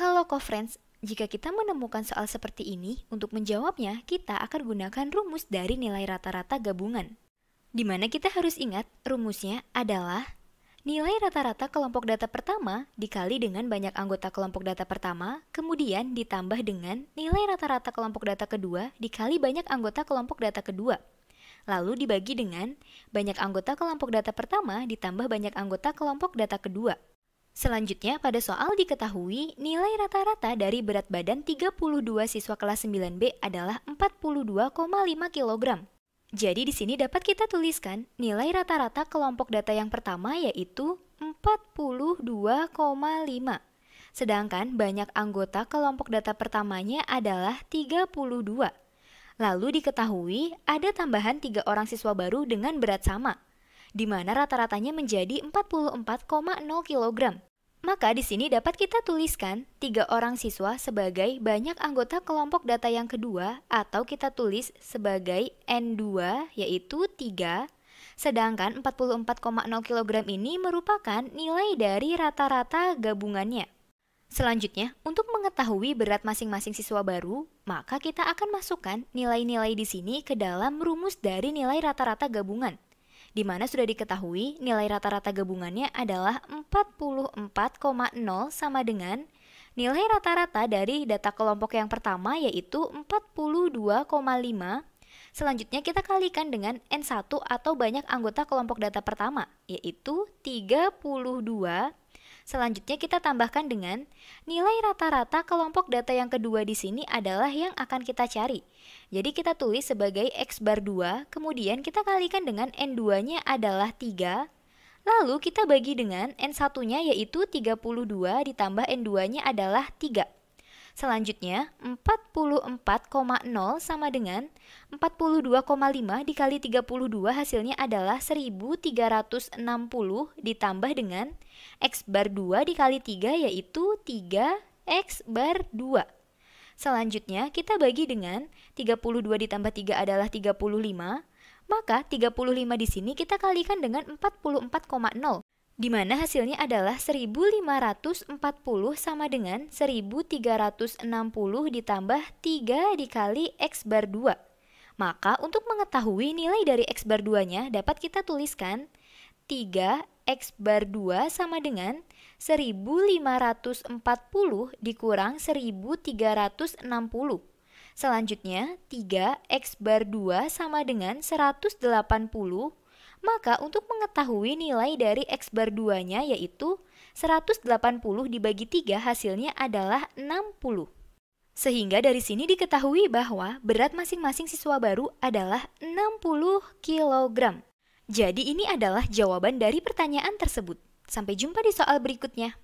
Halo co-friends, jika kita menemukan soal seperti ini, untuk menjawabnya kita akan gunakan rumus dari nilai rata-rata gabungan. Di mana kita harus ingat, rumusnya adalah nilai rata-rata kelompok data pertama dikali dengan banyak anggota kelompok data pertama, kemudian ditambah dengan nilai rata-rata kelompok data kedua dikali banyak anggota kelompok data kedua. Lalu dibagi dengan banyak anggota kelompok data pertama ditambah banyak anggota kelompok data kedua. Selanjutnya, pada soal diketahui, nilai rata-rata dari berat badan 32 siswa kelas 9B adalah 42,5 kg. Jadi di sini dapat kita tuliskan nilai rata-rata kelompok data yang pertama yaitu 42,5. Sedangkan banyak anggota kelompok data pertamanya adalah 32. Lalu diketahui ada tambahan 3 orang siswa baru dengan berat sama, di mana rata-ratanya menjadi 44,0 kg. Maka di sini dapat kita tuliskan tiga orang siswa sebagai banyak anggota kelompok data yang kedua atau kita tulis sebagai N2 yaitu 3 sedangkan 44,0 kg ini merupakan nilai dari rata-rata gabungannya. Selanjutnya, untuk mengetahui berat masing-masing siswa baru, maka kita akan masukkan nilai-nilai di sini ke dalam rumus dari nilai rata-rata gabungan di mana sudah diketahui nilai rata-rata gabungannya adalah 44,0 sama dengan nilai rata-rata dari data kelompok yang pertama yaitu 42,5 Selanjutnya kita kalikan dengan N1 atau banyak anggota kelompok data pertama, yaitu 32 Selanjutnya kita tambahkan dengan nilai rata-rata kelompok data yang kedua di sini adalah yang akan kita cari. Jadi kita tulis sebagai X bar 2, kemudian kita kalikan dengan N2-nya adalah 3, lalu kita bagi dengan N1-nya yaitu 32 ditambah N2-nya adalah 3. Selanjutnya, 44,0 sama dengan 42,5 dikali 32 hasilnya adalah 1360 ditambah dengan X bar 2 dikali 3 yaitu 3X bar 2. Selanjutnya, kita bagi dengan 32 ditambah 3 adalah 35, maka 35 di sini kita kalikan dengan 44,0 di mana hasilnya adalah 1540 sama dengan 1360 ditambah 3 dikali X bar 2. Maka untuk mengetahui nilai dari X bar 2-nya dapat kita tuliskan 3 X bar 2 sama dengan 1540 dikurang 1360. Selanjutnya, 3 X bar 2 sama dengan 180 maka untuk mengetahui nilai dari X bar 2-nya yaitu 180 dibagi 3 hasilnya adalah 60. Sehingga dari sini diketahui bahwa berat masing-masing siswa baru adalah 60 kg. Jadi ini adalah jawaban dari pertanyaan tersebut. Sampai jumpa di soal berikutnya.